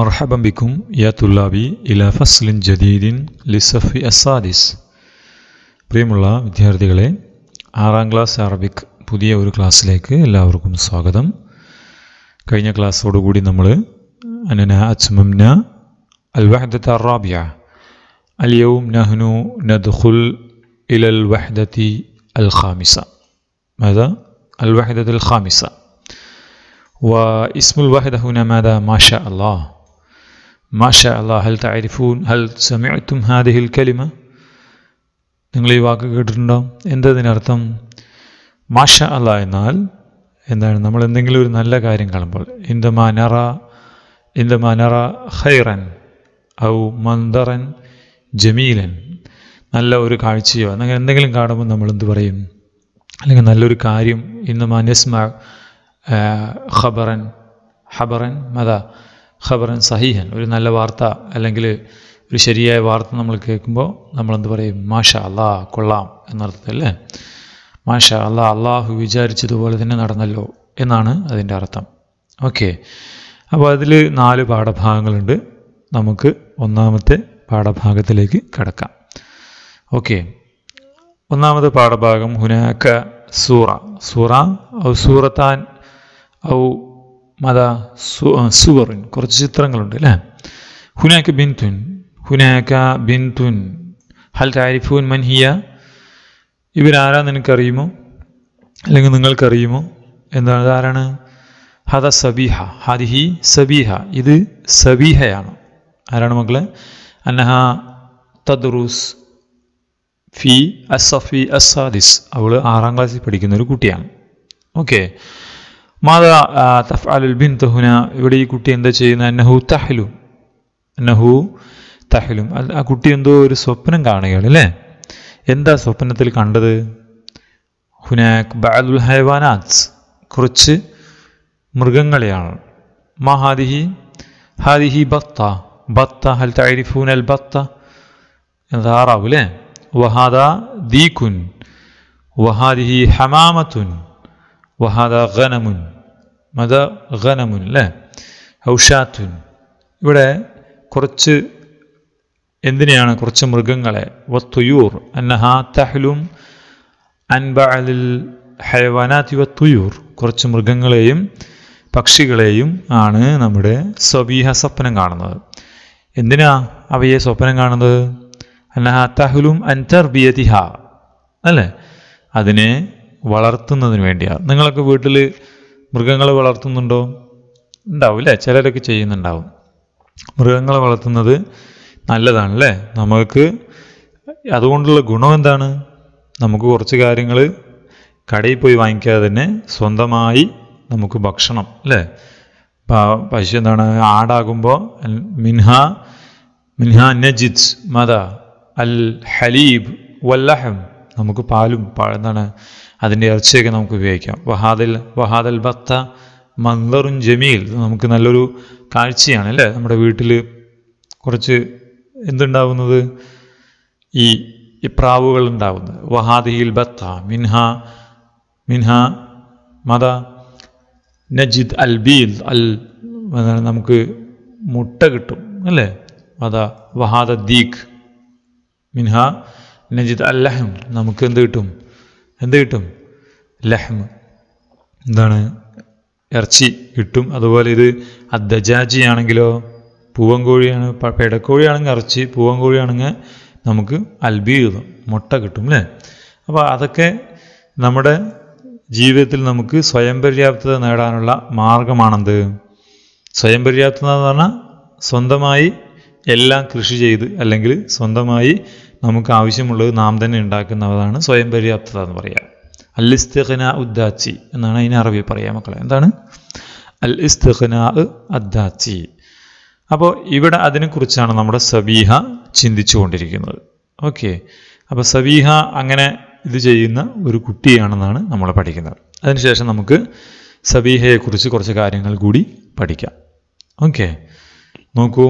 مرحبا بكم يا طلابي إلى فصل جديد للصف السادس പ്രിയമുള്ള الله ആറാം class Arabic പുതിയ ഒരു ക്ലാസ്സിലേക്ക് എല്ലാവർക്കും സ്വാഗതം കഴിഞ്ഞ ക്ലാസ്സോടുകൂടി നമ്മൾ അനന അച്മംന അൽ വഹദത്ത് അറാബിയ اليوم نحن ندخل إلى الوحدة الخامسة ماذا؟ الوحدة الخامسة واسم الوحدة هنا ماذا؟ ما شاء الله മാഷ അള്ളാഹൽ الله ഹൽ സമയത്തും ഹാദിഹിൽ കലിമ നിങ്ങൾ ഈ വാക്ക് കേട്ടിട്ടുണ്ടോ എന്തതിനർത്ഥം മാഷ അല്ല എന്നാൽ എന്താണ് നമ്മൾ എന്തെങ്കിലും ഒരു നല്ല കാര്യം കാണുമ്പോൾ ഇന്ത മനറ ഇന്ത മനറ ഹൈറൻ ഔ മന്ദറൻ ജമീലൻ നല്ല ഒരു കാഴ്ചയോ അങ്ങനെ എന്തെങ്കിലും കാണുമ്പോൾ നമ്മൾ എന്ത് പറയും അല്ലെങ്കിൽ നല്ലൊരു കാര്യം ഇന്ന് മനസ്മ ഖബറൻ ഹബറൻ മത ഖബറൻ സഹീഹൻ ഒരു നല്ല വാർത്ത അല്ലെങ്കിൽ ഒരു ശരിയായ വാർത്ത നമ്മൾ കേൾക്കുമ്പോൾ നമ്മൾ എന്ത് പറയും മാഷ അള്ളാ കൊള്ളാം എന്നർത്ഥത്തിലല്ലേ മാഷ അള്ളാ അള്ളാഹു വിചാരിച്ചതുപോലെ തന്നെ നടന്നല്ലോ എന്നാണ് അതിൻ്റെ അർത്ഥം ഓക്കെ അപ്പോൾ അതിൽ നാല് പാഠഭാഗങ്ങളുണ്ട് നമുക്ക് ഒന്നാമത്തെ പാഠഭാഗത്തിലേക്ക് കടക്കാം ഓക്കെ ഒന്നാമത്തെ പാഠഭാഗം ഹുനാക്ക സൂറ സൂറ ഔ സൂറത്താൻ ഔ മത സുവറിൻ കുറച്ച് ചിത്രങ്ങളുണ്ട് അല്ലേ ഹുനാക്ക് ബിൻതുൻ ഹുനാക്ക ബിൻതുൻ ഹൽ താരിഫുൻ മൻഹിയ ഇവരാരാ നിനക്കറിയുമോ അല്ലെങ്കിൽ നിങ്ങൾക്കറിയുമോ എന്താണ് ഇതാരാണ് ഹദ സബീഹ ഹദിഹി സബീഹ ഇത് സബീഹയാണ് ആരാണ് മക്കളെ അന്നഹ തദ്റൂസ് ഫി അസഫി അസാദിസ് അവൾ ആറാം ക്ലാസ്സിൽ പഠിക്കുന്ന ഒരു കുട്ടിയാണ് ഓക്കെ ഹുന ഇവിടെ ഈ കുട്ടി എന്താ ചെയ്യുന്ന അന്നഹു തഹ്ലു അന്നഹു തഹലും ആ കുട്ടി എന്തോ ഒരു സ്വപ്നം കാണുകയാണ് അല്ലേ എന്താ സ്വപ്നത്തിൽ കണ്ടത് ഹുനാക് ബാദുൽ ഹൈവാനാത്സ് കുറച്ച് മൃഗങ്ങളെയാണ് മഹാദിഹി ഹാദിഹി ബത്ത ബത്ത ഹൽ തൈരിഫുൻ അൽ ബത്ത എന്ന അല്ലേ വഹാദ ദീഖുൻ വഹാദിഹി ഹമാമത്തുൻ വഹാദ ഖനമുൻ മത ഖനമുൻ അല്ലേ ഔഷാത്തുൻ ഇവിടെ കുറച്ച് എന്തിനെയാണ് കുറച്ച് മൃഗങ്ങളെ വത്തുയൂർ അന്നഹാ തഹ്ലും അൻബഅലിൽ ഹൈവാനാത്തി വത്തുയൂർ കുറച്ച് മൃഗങ്ങളെയും പക്ഷികളെയും ആണ് നമ്മുടെ സ്വബീഹ സ്വപ്നം കാണുന്നത് എന്തിനാ അവയെ സ്വപ്നം കാണുന്നത് അന്നഹാ തഹ്ലും അൻതർബിയതിഹ അല്ലേ അതിനെ വളർത്തുന്നതിന് വേണ്ടിയാണ് നിങ്ങളൊക്കെ വീട്ടിൽ മൃഗങ്ങളെ വളർത്തുന്നുണ്ടോ ഉണ്ടാവില്ല ചിലരൊക്കെ ചെയ്യുന്നുണ്ടാവും മൃഗങ്ങളെ വളർത്തുന്നത് നല്ലതാണ് അല്ലേ നമുക്ക് അതുകൊണ്ടുള്ള ഗുണം എന്താണ് നമുക്ക് കുറച്ച് കാര്യങ്ങൾ കടയിൽ പോയി വാങ്ങിക്കാതെ തന്നെ സ്വന്തമായി നമുക്ക് ഭക്ഷണം അല്ലേ പശു എന്താണ് ആടാകുമ്പോൾ മിൻഹ മിൻഹ നജിത്സ് മത അൽ ഹലീബ് വല്ലഹം നമുക്ക് പാലും എന്താണ് അതിൻ്റെ ഇറച്ചിയൊക്കെ നമുക്ക് ഉപയോഗിക്കാം വഹാദൽ വഹാദൽ ബത്ത മന്ദറുൻ ജമീൽ നമുക്ക് നല്ലൊരു കാഴ്ചയാണ് അല്ലേ നമ്മുടെ വീട്ടിൽ കുറച്ച് എന്തുണ്ടാവുന്നത് ഈ പ്രാവുകൾ ഉണ്ടാവുന്നത് വഹാദിയിൽ ബത്ത മിൻഹ മിൻഹ മത നജിദ് അൽ ബീൽ അൽ നമുക്ക് മുട്ട കിട്ടും അല്ലേ മത വഹാദ ദീഖ് മിൻഹ നജിദ് അല്ലഹം നമുക്ക് എന്ത് കിട്ടും എന്ത് കിട്ടും ലഹ്മ എന്താണ് ഇറച്ചി കിട്ടും അതുപോലെ ഇത് അദ്ദജാജി ആണെങ്കിലോ പൂവൻ കോഴിയാണ് പെടക്കോഴിയാണെങ്കിൽ ഇറച്ചി പൂവൻ കോഴിയാണെങ്കിൽ നമുക്ക് അൽബി മുട്ട കിട്ടും അല്ലേ അപ്പോൾ അതൊക്കെ നമ്മുടെ ജീവിതത്തിൽ നമുക്ക് സ്വയം പര്യാപ്തത നേടാനുള്ള മാർഗമാണെന്ത് സ്വയം പര്യാപ്തത എന്ന് പറഞ്ഞാൽ സ്വന്തമായി എല്ലാം കൃഷി ചെയ്ത് അല്ലെങ്കിൽ സ്വന്തമായി നമുക്ക് ആവശ്യമുള്ളത് നാം തന്നെ ഉണ്ടാക്കുന്നതാണ് സ്വയം പര്യാപ്തത എന്ന് പറയാം അൽ ഇസ്തഖന ഉദ്ദാച്ചി എന്നാണ് അതിന് അറബി പറയുക മക്കളെ എന്താണ് അൽ ഇസ്തഖന അദ്ദാച്ചി അപ്പോൾ ഇവിടെ അതിനെക്കുറിച്ചാണ് നമ്മുടെ സബീഹ ചിന്തിച്ചുകൊണ്ടിരിക്കുന്നത് ഓക്കെ അപ്പോൾ സബീഹ അങ്ങനെ ഇത് ചെയ്യുന്ന ഒരു കുട്ടിയാണെന്നാണ് നമ്മൾ പഠിക്കുന്നത് അതിനുശേഷം നമുക്ക് സബീഹയെക്കുറിച്ച് കുറച്ച് കാര്യങ്ങൾ കൂടി പഠിക്കാം ഓക്കെ നോക്കൂ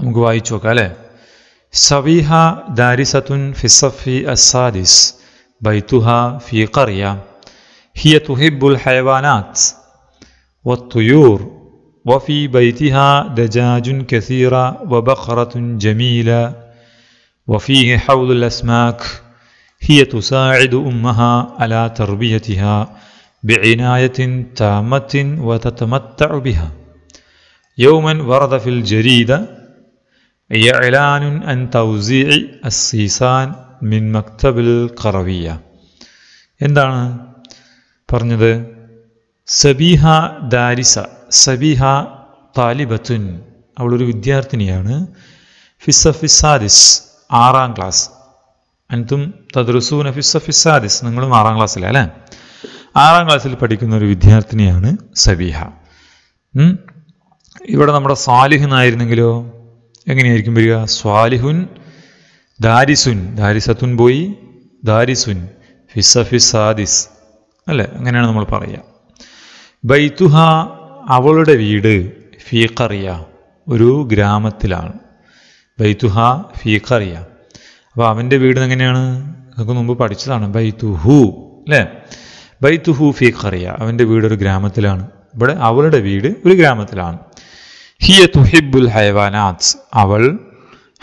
നമുക്ക് വായിച്ചു നോക്കാം അല്ലേ صبيحة دارسة في الصف السادس بيتها في قرية هي تحب الحيوانات والطيور وفي بيتها دجاج كثيرة وبقرة جميلة وفيه حول الأسماك هي تساعد أمها على تربيتها بعناية تامة وتتمتع بها يوما ورد في الجريدة إعلان عن توزيع السيسان മിൻ മക്തബിൽ കറവിയ എന്താണ് പറഞ്ഞത് സബീഹ ദാരിസ സബീഹ താലിബത്തുൻ അവളൊരു വിദ്യാർത്ഥിനിയാണ് ഫിസഫിസാദിസ് ആറാം ക്ലാസ് അൻതും തദ്രസൂന ഫിസഫിസാദിസ് നിങ്ങളും ആറാം ക്ലാസ്സിലാണ് അല്ലേ ആറാം ക്ലാസ്സിൽ പഠിക്കുന്ന ഒരു വിദ്യാർത്ഥിനിയാണ് സബീഹ ഇവിടെ നമ്മുടെ സാലിഹ് നായിരുന്നെങ്കിലോ എങ്ങനെയായിരിക്കും വരിക സ്വാലിഹുൻ ദാരിസുൻ ദാരിസത്തുൻ പോയി ദാരിസുൻ ഫിസ സാദിസ് അല്ലേ അങ്ങനെയാണ് നമ്മൾ പറയുക ബൈത്തുഹ അവളുടെ വീട് ഫീഖറിയ ഒരു ഗ്രാമത്തിലാണ് ബൈത്തുഹ ഫീഖറിയ അപ്പോൾ അവൻ്റെ വീട് എങ്ങനെയാണ് നമുക്ക് മുമ്പ് പഠിച്ചതാണ് ബൈത്തുഹു അല്ലേ ബൈത്തുഹു ഫീഖറിയ അവൻ്റെ വീട് ഒരു ഗ്രാമത്തിലാണ് ഇവിടെ അവളുടെ വീട് ഒരു ഗ്രാമത്തിലാണ് ഹിയ തുഹിബുൽ ഹൈവാനാത്സ് അവൾ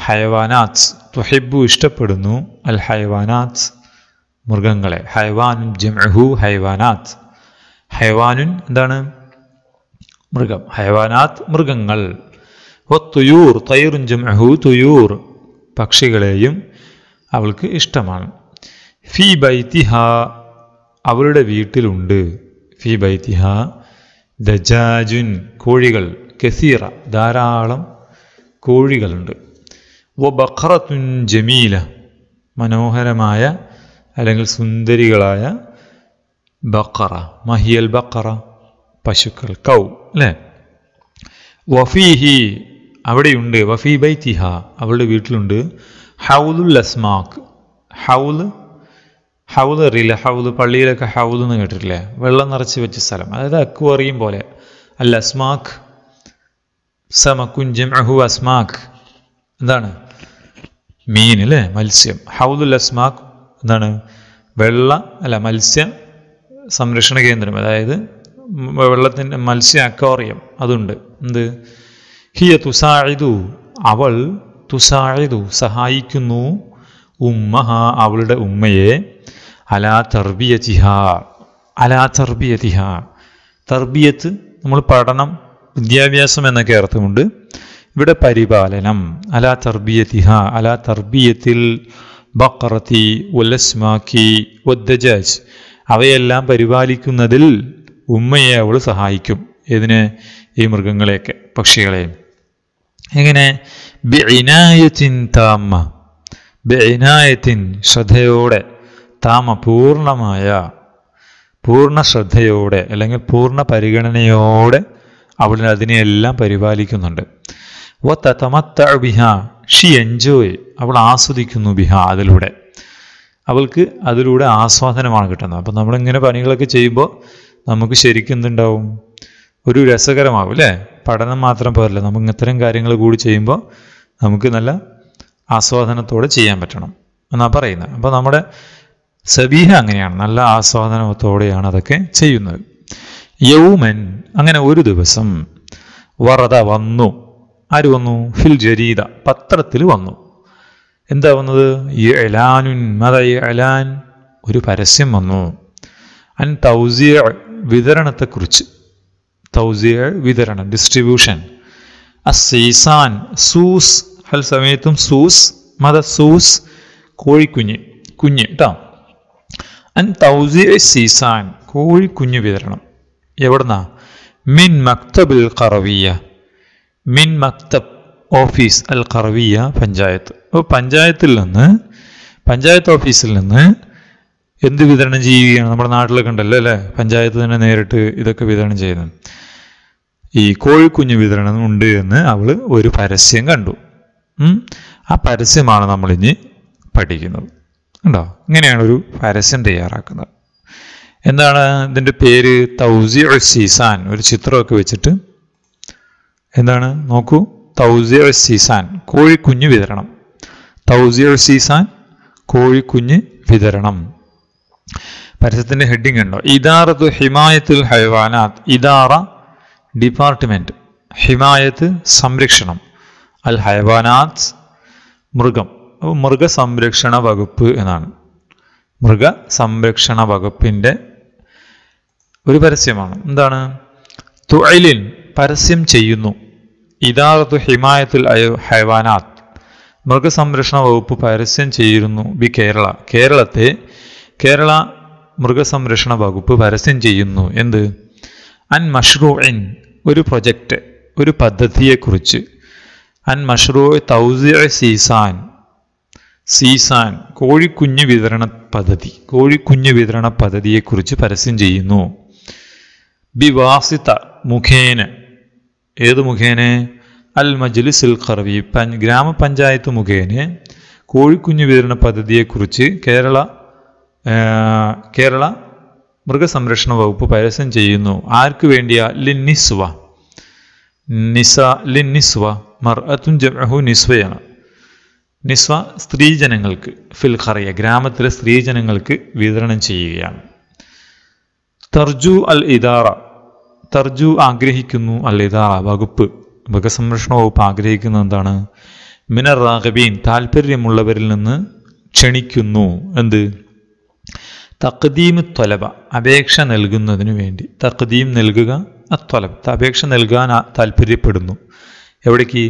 ഹൈവാനാത്സ് തുഹിബു ഇഷ്ടപ്പെടുന്നു അൽ ഹൈവാനാത്സ് മൃഗങ്ങളെ ഹൈവാനുൻ ജംഹു ഹൈവാനാത് ഹൈവാനുൻ എന്താണ് മൃഗം ഹൈവാനാത് മൃഗങ്ങൾ ഓ തുയൂർ തൈറുൻ ജംഹു തുയൂർ പക്ഷികളെയും അവൾക്ക് ഇഷ്ടമാണ് ഫി ബൈത്തിഹ അവളുടെ വീട്ടിലുണ്ട് ഫി ബൈത്തിഹ ദജാജുൻ കോഴികൾ കസീറ ധാരാളം കോഴികളുണ്ട് വ ബഖറത്തുൻ ജമീല മനോഹരമായ അല്ലെങ്കിൽ സുന്ദരികളായ ബക്കറ മഹിയൽ ബക്കറ പശുക്കൾ കൗ അല്ലേ വഫീഹി അവിടെയുണ്ട് വഫീ ബൈത്തിഹ അവളുടെ വീട്ടിലുണ്ട് ഹൗലുൽ അസ്മാക്ക് ഹൗല് ഹൗദ് അറിയില്ല ഹൗദ് പള്ളിയിലൊക്കെ ഹൗദ് എന്ന് കേട്ടിട്ടില്ലേ വെള്ളം നിറച്ച് വെച്ച സ്ഥലം അതായത് അക്വറിയും പോലെ അൽ അസ്മാക്ക് സമക്കുൻ ജംഅഹു അസ്മാക് എന്താണ് മീൻ അല്ലേ മത്സ്യം ഹൗദുൽ അസ്മാക് എന്താണ് വെള്ള അല്ല മത്സ്യ സംരക്ഷണ കേന്ദ്രം അതായത് വെള്ളത്തിൻ്റെ മത്സ്യ അക്വാറിയം അതുണ്ട് എന്ത് ഹിയ തുസായിതു അവൾ തുസായിതു സഹായിക്കുന്നു ഉമ്മഹ അവളുടെ ഉമ്മയെ അലാ തർബിയതിഹ അലാ തർബിയതിഹ തർബിയത്ത് നമ്മൾ പഠനം വിദ്യാഭ്യാസം എന്നൊക്കെ അർത്ഥമുണ്ട് ഇവിടെ പരിപാലനം അല തർബിയത്തിഹ അല തർബിയത്തിൽ ബക്കറത്തി ഉല്ലസ്മാക്കി ഒദ്ദജാജ് അവയെല്ലാം പരിപാലിക്കുന്നതിൽ ഉമ്മയെ അവൾ സഹായിക്കും ഇതിന് ഈ മൃഗങ്ങളെയൊക്കെ പക്ഷികളെയും എങ്ങനെ ബിനായത്തിൻ താമ ബിനായത്തിൻ ശ്രദ്ധയോടെ താമ പൂർണ്ണമായ പൂർണ്ണ ശ്രദ്ധയോടെ അല്ലെങ്കിൽ പൂർണ്ണ പരിഗണനയോടെ അവൾ അതിനെയെല്ലാം പരിപാലിക്കുന്നുണ്ട് ബിഹ ഷി എൻജോയ് അവൾ ആസ്വദിക്കുന്നു ബിഹ അതിലൂടെ അവൾക്ക് അതിലൂടെ ആസ്വാദനമാണ് കിട്ടുന്നത് അപ്പം നമ്മളിങ്ങനെ പണികളൊക്കെ ചെയ്യുമ്പോൾ നമുക്ക് ശരിക്കും എന്തുണ്ടാവും ഒരു രസകരമാവും അല്ലേ പഠനം മാത്രം പോരല്ല നമുക്ക് ഇത്തരം കാര്യങ്ങൾ കൂടി ചെയ്യുമ്പോൾ നമുക്ക് നല്ല ആസ്വാദനത്തോടെ ചെയ്യാൻ പറ്റണം എന്നാണ് പറയുന്നത് അപ്പോൾ നമ്മുടെ സബീഹ അങ്ങനെയാണ് നല്ല ആസ്വാദനത്തോടെയാണ് അതൊക്കെ ചെയ്യുന്നത് യൗമൻ അങ്ങനെ ഒരു ദിവസം വറത വന്നു ആര് വന്നു ഫിൽ ജരീദ പത്രത്തിൽ വന്നു എന്താ വന്നത് ഈ എലാനുൻ മത ഈ എലാൻ ഒരു പരസ്യം വന്നു അൻ തൗസിയ വിതരണത്തെക്കുറിച്ച് തൗസിയ വിതരണം ഡിസ്ട്രിബ്യൂഷൻ അസീസാൻ സൂസ് അൽ സമയത്തും സൂസ് മത സൂസ് കോഴിക്കുഞ്ഞ് കുഞ്ഞ് കേട്ടോ അൻ തൗസിയ സീസാൻ കോഴിക്കുഞ്ഞ് വിതരണം എവിടുന്നാ മിൻ അൽ കറവിയ മിൻ മക്തബ് ഓഫീസ് അൽ കറവിയ പഞ്ചായത്ത് അപ്പോൾ പഞ്ചായത്തിൽ നിന്ന് പഞ്ചായത്ത് ഓഫീസിൽ നിന്ന് എന്ത് വിതരണം ചെയ്യുകയാണ് നമ്മുടെ നാട്ടിലൊക്കെ ഉണ്ടല്ലോ അല്ലേ പഞ്ചായത്ത് തന്നെ നേരിട്ട് ഇതൊക്കെ വിതരണം ചെയ്യുന്നത് ഈ കോഴിക്കുഞ്ഞ് വിതരണം ഉണ്ട് എന്ന് അവൾ ഒരു പരസ്യം കണ്ടു ആ പരസ്യമാണ് നമ്മളിനി പഠിക്കുന്നത് ഉണ്ടോ ഇങ്ങനെയാണ് ഒരു പരസ്യം തയ്യാറാക്കുന്നത് എന്താണ് ഇതിൻ്റെ പേര് തൗസി സീസാൻ ഒരു ചിത്രമൊക്കെ വെച്ചിട്ട് എന്താണ് നോക്കൂ തൗസി സീസാൻ കോഴിക്കുഞ്ഞ് വിതരണം തൗസി സീസാൻ കോഴിക്കുഞ്ഞ് വിതരണം പരസ്യത്തിൻ്റെ ഹെഡിങ് ഉണ്ടോ ഇദാറത്തു ഹിമായത്തുൽ ഹൈവാനാത്ത് ഇദാറ ഡിപ്പാർട്ട്മെൻറ്റ് ഹിമായത്ത് സംരക്ഷണം അൽ ഹൈവാനാത്ത് മൃഗം മൃഗസംരക്ഷണ വകുപ്പ് എന്നാണ് മൃഗസംരക്ഷണ വകുപ്പിൻ്റെ ഒരു പരസ്യമാണ് എന്താണ് തുഴലിൻ പരസ്യം ചെയ്യുന്നു ഇദാറത്തു ഹിമായത്തുൽ അയ ഹൈവാനാത്ത് മൃഗസംരക്ഷണ വകുപ്പ് പരസ്യം ചെയ്യുന്നു ബി കേരള കേരളത്തെ കേരള മൃഗസംരക്ഷണ വകുപ്പ് പരസ്യം ചെയ്യുന്നു എന്ത് അൻ മഷ്റൂഇൻ ഒരു പ്രൊജക്റ്റ് ഒരു പദ്ധതിയെക്കുറിച്ച് അൻ മഷ്റൂ തൗസി സീസാൻ സീസാൻ കോഴിക്കുഞ്ഞ് വിതരണ പദ്ധതി കോഴിക്കുഞ്ഞ് വിതരണ പദ്ധതിയെക്കുറിച്ച് പരസ്യം ചെയ്യുന്നു ബിവാസിത്ത മുഖേന ഏത് മുഖേന അൽ മജ്ലിസിൽ ഖർവി പൻ ഗ്രാമപഞ്ചായത്ത് മുഖേന കോഴിക്കുഞ്ഞു വിതരണ പദ്ധതിയെക്കുറിച്ച് കേരള കേരള മൃഗസംരക്ഷണ വകുപ്പ് പരസ്യം ചെയ്യുന്നു ആർക്ക് വേണ്ടിയാ ലിന്നിസ്വ നിസ ലിന്നിസ്വ മർ അത്തും ജഹു നിസ്വയാണ് നിസ്വ സ്ത്രീജനങ്ങൾക്ക് ഫിൽഖറിയ ഗ്രാമത്തിലെ സ്ത്രീജനങ്ങൾക്ക് വിതരണം ചെയ്യുകയാണ് തർജു അൽ ഇദാറ തർജു ആഗ്രഹിക്കുന്നു അല്ലേ ഇതാ വകുപ്പ് മൃഗസംരക്ഷണ വകുപ്പ് ആഗ്രഹിക്കുന്നത് എന്താണ് മിനർ റാഗബീൻ താല്പര്യമുള്ളവരിൽ നിന്ന് ക്ഷണിക്കുന്നു എന്ത് തക്കദീമ് ത്വലബ അപേക്ഷ നൽകുന്നതിന് വേണ്ടി തക്കദീം നൽകുക അത്വലബ് അപേക്ഷ നൽകാൻ താല്പര്യപ്പെടുന്നു എവിടേക്ക്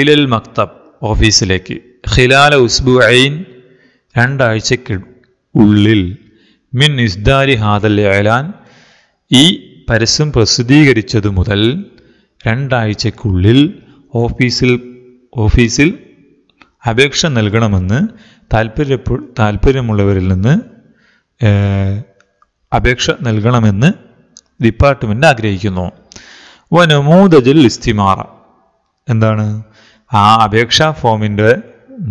ഇലൽ മക്തബ് ഓഫീസിലേക്ക് ഖിലാല ഉസ്ബു ഐൻ രണ്ടാഴ്ചക്ക് ഉള്ളിൽ മിൻ ഇസ്ദാരി ഹാദൽ ഏലാൻ ഈ പരസ്യം പ്രസിദ്ധീകരിച്ചതു മുതൽ രണ്ടാഴ്ചക്കുള്ളിൽ ഓഫീസിൽ ഓഫീസിൽ അപേക്ഷ നൽകണമെന്ന് താല്പര്യപ്പെ താല്പര്യമുള്ളവരിൽ നിന്ന് അപേക്ഷ നൽകണമെന്ന് ഡിപ്പാർട്ട്മെൻറ്റ് ആഗ്രഹിക്കുന്നു വനമൂതജിൽ ഇസ്തിമാറ എന്താണ് ആ അപേക്ഷാ ഫോമിൻ്റെ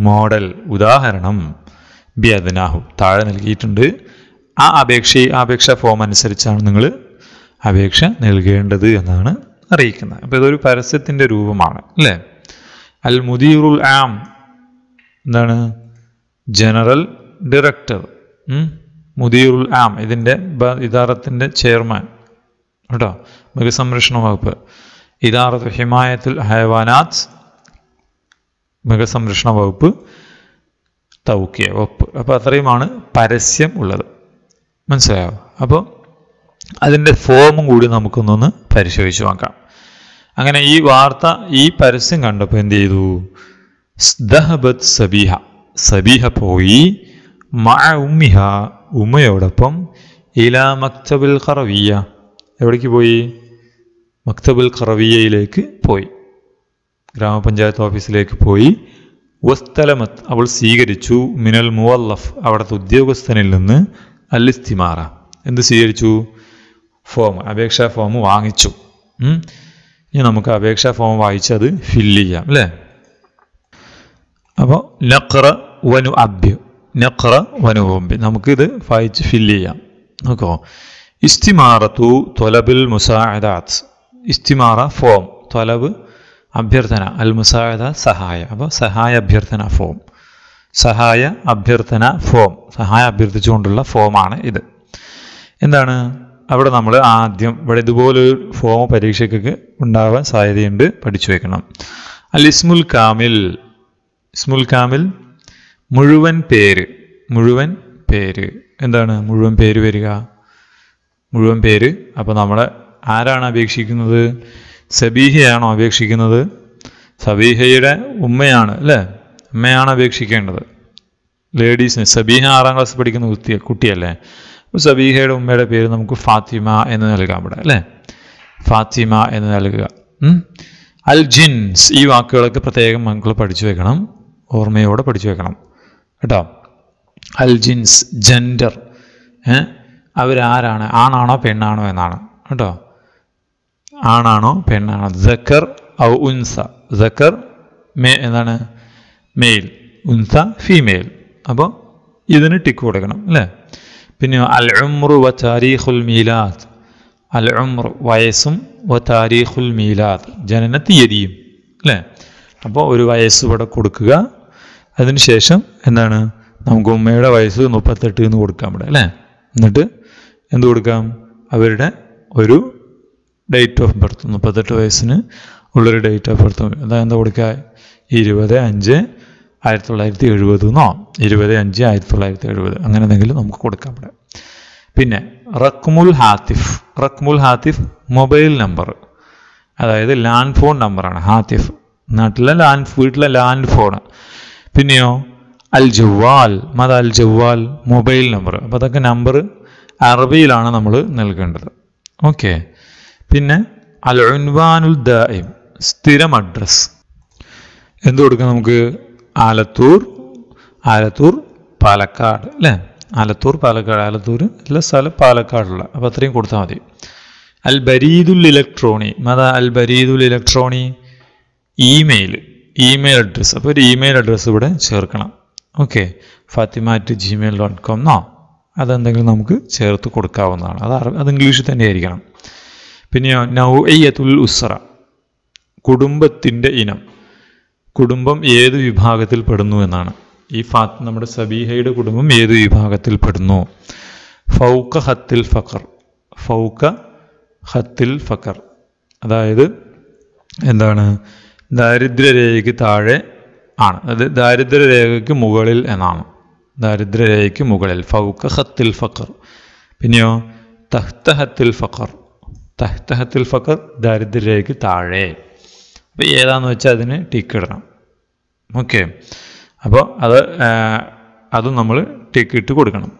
മോഡൽ ഉദാഹരണം ബിയദനാഹു താഴെ നൽകിയിട്ടുണ്ട് ആ അപേക്ഷ ആ അപേക്ഷാ ഫോം അനുസരിച്ചാണ് നിങ്ങൾ അപേക്ഷ നൽകേണ്ടത് എന്നാണ് അറിയിക്കുന്നത് അപ്പോൾ ഇതൊരു പരസ്യത്തിൻ്റെ രൂപമാണ് അല്ലേ അൽ മുദീറുൽ ആം എന്താണ് ജനറൽ ഡയറക്ടർ മുദീറുൽ ആം ഇതിൻ്റെ ഇതാറത്തിൻ്റെ ചെയർമാൻ കേട്ടോ മൃഗസംരക്ഷണ വകുപ്പ് ഇതാറത്ത് ഹിമായത്തുൽ ഹയവാനാത്ത് മൃഗസംരക്ഷണ വകുപ്പ് തൗക്കിയ വകുപ്പ് അപ്പോൾ അത്രയുമാണ് പരസ്യം ഉള്ളത് മനസ്സിലായോ അപ്പോൾ അതിൻ്റെ ഫോമും കൂടി നമുക്കൊന്നൊന്ന് പരിശോധിച്ചു നോക്കാം അങ്ങനെ ഈ വാർത്ത ഈ പരസ്യം കണ്ടപ്പോൾ എന്ത് ചെയ്തു ദഹബത് സബീഹ സബീഹ പോയി മ ഉമ്മയോടൊപ്പം ഇലാ മക്തബുൽ ഖറവിയ എവിടേക്ക് പോയി മക്തബുൽ ഖറവിയയിലേക്ക് പോയി ഗ്രാമപഞ്ചായത്ത് ഓഫീസിലേക്ക് പോയി വസ്തലമത്ത് അവൾ സ്വീകരിച്ചു മിനൽ മുവല്ലഫ് അവിടുത്തെ ഉദ്യോഗസ്ഥനിൽ നിന്ന് അല്ലിസ്തിമാറ എന്ത് സ്വീകരിച്ചു ഫോം അപേക്ഷാ ഫോം വാങ്ങിച്ചു ഇനി നമുക്ക് അപേക്ഷാ ഫോം വായിച്ച് അത് ഫില്ല് ചെയ്യാം അല്ലേ അപ്പോൾ നഖ്ര വനു അബ്യ നഖ്ര വനു ഒമ്പി നമുക്കിത് വായിച്ച് ഫില്ല് ചെയ്യാം നോക്കോ ഇസ്തിമാറത്തു തൊലബിൽ മുസാദാത്ത് ഇസ്തിമാറ ഫോം തൊലവ് അഭ്യർത്ഥന അൽ മുസാഹദ സഹായ അപ്പോൾ സഹായ അഭ്യർത്ഥന ഫോം സഹായ അഭ്യർത്ഥന ഫോം സഹായ അഭ്യർത്ഥിച്ചുകൊണ്ടുള്ള ഫോമാണ് ഇത് എന്താണ് അവിടെ നമ്മൾ ആദ്യം ഇവിടെ ഇതുപോലൊരു ഫോം പരീക്ഷയ്ക്ക് ഉണ്ടാവാൻ സാധ്യതയുണ്ട് പഠിച്ചു വെക്കണം അൽ ഇസ്മുൽ കാമിൽ ഇസ്മുൽ കാമിൽ മുഴുവൻ പേര് മുഴുവൻ പേര് എന്താണ് മുഴുവൻ പേര് വരിക മുഴുവൻ പേര് അപ്പോൾ നമ്മൾ ആരാണ് അപേക്ഷിക്കുന്നത് സബീഹയാണോ അപേക്ഷിക്കുന്നത് സബീഹയുടെ ഉമ്മയാണ് അല്ലേ ഉമ്മയാണ് അപേക്ഷിക്കേണ്ടത് ലേഡീസിന് സബീഹ ആറാം ക്ലാസ് പഠിക്കുന്ന കുട്ടിയല്ലേ സബീഹയുടെ ഉമ്മയുടെ പേര് നമുക്ക് ഫാത്തിമ എന്ന് നൽകാം ഇവിടെ അല്ലേ ഫാത്തിമ എന്ന് നൽകുക അൽ ജിൻസ് ഈ വാക്കുകളൊക്കെ പ്രത്യേകം മക്കൾ പഠിച്ചു വെക്കണം ഓർമ്മയോടെ പഠിച്ചു വെക്കണം കേട്ടോ അൽ ജിൻസ് ജെൻഡർ അവരാരാണ് ആണാണോ പെണ്ണാണോ എന്നാണ് കേട്ടോ ആണാണോ പെണ്ണാണോ ദക്കർ ഔ ഉൻസ ദക്കർ മേ എന്താണ് മെയിൽ ഉൻസ ഫീമെയിൽ അപ്പോൾ ഇതിന് ടിക്ക് കൊടുക്കണം അല്ലേ പിന്നെ അൽ ഉംറു വ താരീഖുൽ മീലാദ് അൽ ഉമ്ര വയസ്സും വ താരീഖുൽ മീലാദ് ജനന തീയതിയും അല്ലേ അപ്പോൾ ഒരു വയസ്സ് ഇവിടെ കൊടുക്കുക അതിനുശേഷം എന്താണ് നമുക്ക് ഉമ്മയുടെ വയസ്സ് മുപ്പത്തെട്ട് എന്ന് കൊടുക്കാം ഇവിടെ അല്ലേ എന്നിട്ട് എന്ത് കൊടുക്കാം അവരുടെ ഒരു ഡേറ്റ് ഓഫ് ബർത്ത് മുപ്പത്തെട്ട് വയസ്സിന് ഉള്ളൊരു ഡേറ്റ് ഓഫ് ബർത്ത് അതാ എന്താ കൊടുക്കുക ഇരുപത് അഞ്ച് ആയിരത്തി തൊള്ളായിരത്തി എഴുപത് എന്നോ ഇരുപത് അഞ്ച് ആയിരത്തി തൊള്ളായിരത്തി എഴുപത് അങ്ങനെ എന്തെങ്കിലും നമുക്ക് കൊടുക്കാം ഇവിടെ പിന്നെ റക്മുൽ ഹാത്തിഫ് റക്മുൽ ഹാത്തിഫ് മൊബൈൽ നമ്പർ അതായത് ലാൻഡ് ഫോൺ നമ്പറാണ് ഹാത്തിഫ് നാട്ടിലെ ലാൻഡ് വീട്ടിലെ ലാൻഡ് ഫോൺ പിന്നെയോ അൽ ജവ്വാൽ മത അൽ ജവ്വാൽ മൊബൈൽ നമ്പർ അപ്പോൾ അതൊക്കെ നമ്പർ അറബിയിലാണ് നമ്മൾ നൽകേണ്ടത് ഓക്കെ പിന്നെ അൽ ഉൻവാനുൽ ദായിം സ്ഥിരം അഡ്രസ് എന്ത് കൊടുക്കാം നമുക്ക് ആലത്തൂർ ആലത്തൂർ പാലക്കാട് അല്ലേ ആലത്തൂർ പാലക്കാട് ആലത്തൂർ എല്ലാ സ്ഥലം പാലക്കാടുള്ള അപ്പം അത്രയും കൊടുത്താൽ മതി അൽ ബരീദുൽ ഇലക്ട്രോണി അതാ അൽ ബരീദുൽ ഇലക്ട്രോണി ഇമെയിൽ ഇമെയിൽ അഡ്രസ്സ് അപ്പോൾ ഒരു ഇമെയിൽ അഡ്രസ്സ് ഇവിടെ ചേർക്കണം okay Fathima at Gmail dot com എന്നോ അതെന്തെങ്കിലും നമുക്ക് ചേർത്ത് കൊടുക്കാവുന്നതാണ് അത് അത് ഇംഗ്ലീഷിൽ തന്നെ ആയിരിക്കണം പിന്നെ നൗ ഉസ്റ കുടുംബത്തിൻ്റെ ഇനം കുടുംബം ഏത് വിഭാഗത്തിൽ പെടുന്നു എന്നാണ് ഈ ഫാ നമ്മുടെ സബീഹയുടെ കുടുംബം ഏത് വിഭാഗത്തിൽ പെടുന്നു ഫൗക്ക ഹത്തിൽ ഫക്കർ ഫൗക്ക ഹത്തിൽ ഫക്കർ അതായത് എന്താണ് ദാരിദ്ര്യരേഖയ്ക്ക് താഴെ ആണ് അത് ദാരിദ്ര്യരേഖയ്ക്ക് മുകളിൽ എന്നാണ് ദാരിദ്ര്യരേഖയ്ക്ക് മുകളിൽ ഫൗക്ക ഹത്തിൽ ഫക്കർ പിന്നെയോ തഹ്തഹത്തിൽ ഫക്കർ തഹ്തഹത്തിൽ ഫക്കർ ദാരിദ്ര്യരേഖയ്ക്ക് താഴെ അപ്പോൾ ഏതാന്ന് വെച്ചാൽ അതിന് ടിക്ക് ഇടണം ഓക്കെ അപ്പോൾ അത് അത് നമ്മൾ ടിക്ക് ഇട്ട് കൊടുക്കണം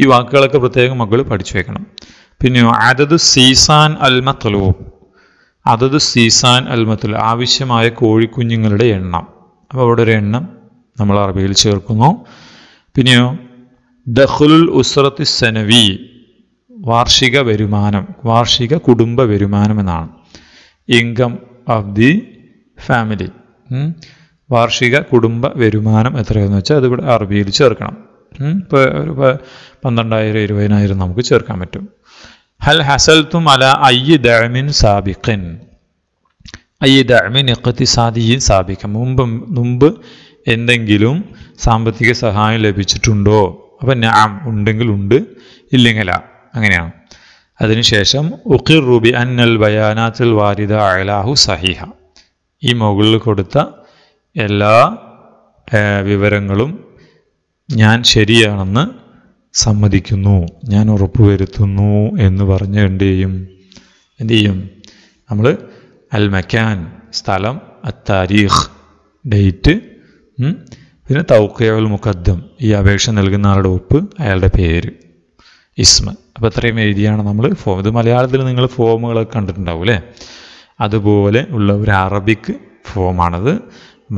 ഈ വാക്കുകളൊക്കെ പ്രത്യേകം മക്കൾ പഠിച്ചു വെക്കണം പിന്നെ അതത് സീസാൻ അൽമത്തലൂബ് അതത് സീസാൻ അൽമത്തലു ആവശ്യമായ കോഴിക്കുഞ്ഞുങ്ങളുടെ എണ്ണം അപ്പോൾ അവിടെ ഒരു എണ്ണം നമ്മൾ അറബിയിൽ ചേർക്കുന്നു പിന്നെയോ ദഹ്ലുൽ ഉസ്രത്തി സനവി വാർഷിക വരുമാനം വാർഷിക കുടുംബ വരുമാനം എന്നാണ് ഇൻകം ഓഫ് ദി ഫാമിലി വാർഷിക കുടുംബ വരുമാനം എത്രയെന്ന് വെച്ചാൽ അത് ഇവിടെ അറബിയിൽ ചേർക്കണം ഇപ്പോൾ ഒരു പന്ത്രണ്ടായിരം ഇരുപതിനായിരം നമുക്ക് ചേർക്കാൻ പറ്റും ഹൽ തും അല അയ്യ ദഅമിൻ സാബിഖൻ അയ്യ ദഅമിൻ ഇഖ്തിസാദിയിൻ സാബിക്കൻ മുമ്പ് മുമ്പ് എന്തെങ്കിലും സാമ്പത്തിക സഹായം ലഭിച്ചിട്ടുണ്ടോ അപ്പം ഞാൻ ഉണ്ടെങ്കിൽ ഉണ്ട് ഇല്ലെങ്കില അങ്ങനെയാണ് അതിനുശേഷം ഉഖിർ റുബി അന്നൽ ബയാനാത്തിൽ വാരിദ അയലാഹു സഹിഹ ഈ മുകളിൽ കൊടുത്ത എല്ലാ വിവരങ്ങളും ഞാൻ ശരിയാണെന്ന് സമ്മതിക്കുന്നു ഞാൻ ഉറപ്പുവരുത്തുന്നു എന്ന് പറഞ്ഞ് എന്ത് ചെയ്യും എന്ത് ചെയ്യും നമ്മൾ അൽ മക്കാൻ സ്ഥലം അത്താരീഖ് ഡേറ്റ് പിന്നെ തൗക്കയൽ മുഖദ്ദം ഈ അപേക്ഷ നൽകുന്ന ആളുടെ ഒപ്പ് അയാളുടെ പേര് ഇസ്മ അപ്പോൾ അത്രയും എഴുതിയാണ് നമ്മൾ ഫോം ഇത് മലയാളത്തിൽ നിങ്ങൾ ഫോമുകളൊക്കെ കണ്ടിട്ടുണ്ടാവും അല്ലേ അതുപോലെ ഉള്ള ഒരു അറബിക് ഫോമാണത്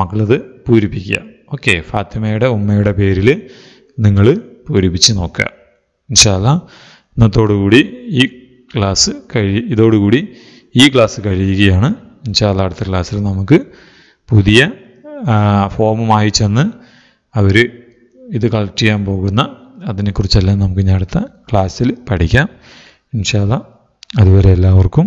മകളത് പൂരിപ്പിക്കുക ഓക്കെ ഫാത്തിമയുടെ ഉമ്മയുടെ പേരിൽ നിങ്ങൾ പൂരിപ്പിച്ച് നോക്കുക ഇൻഷാല്ല ഇന്നത്തോടുകൂടി ഈ ക്ലാസ് കഴി ഇതോടുകൂടി ഈ ക്ലാസ് കഴിയുകയാണ് ഇൻഷാല്ല അടുത്ത ക്ലാസ്സിൽ നമുക്ക് പുതിയ ഫോമുമായി ചെന്ന് അവർ ഇത് കളക്ട് ചെയ്യാൻ പോകുന്ന അതിനെക്കുറിച്ചെല്ലാം നമുക്ക് ഇനി അടുത്ത ക്ലാസ്സിൽ പഠിക്കാം ഇൻഷാല്ല അതുവരെ എല്ലാവർക്കും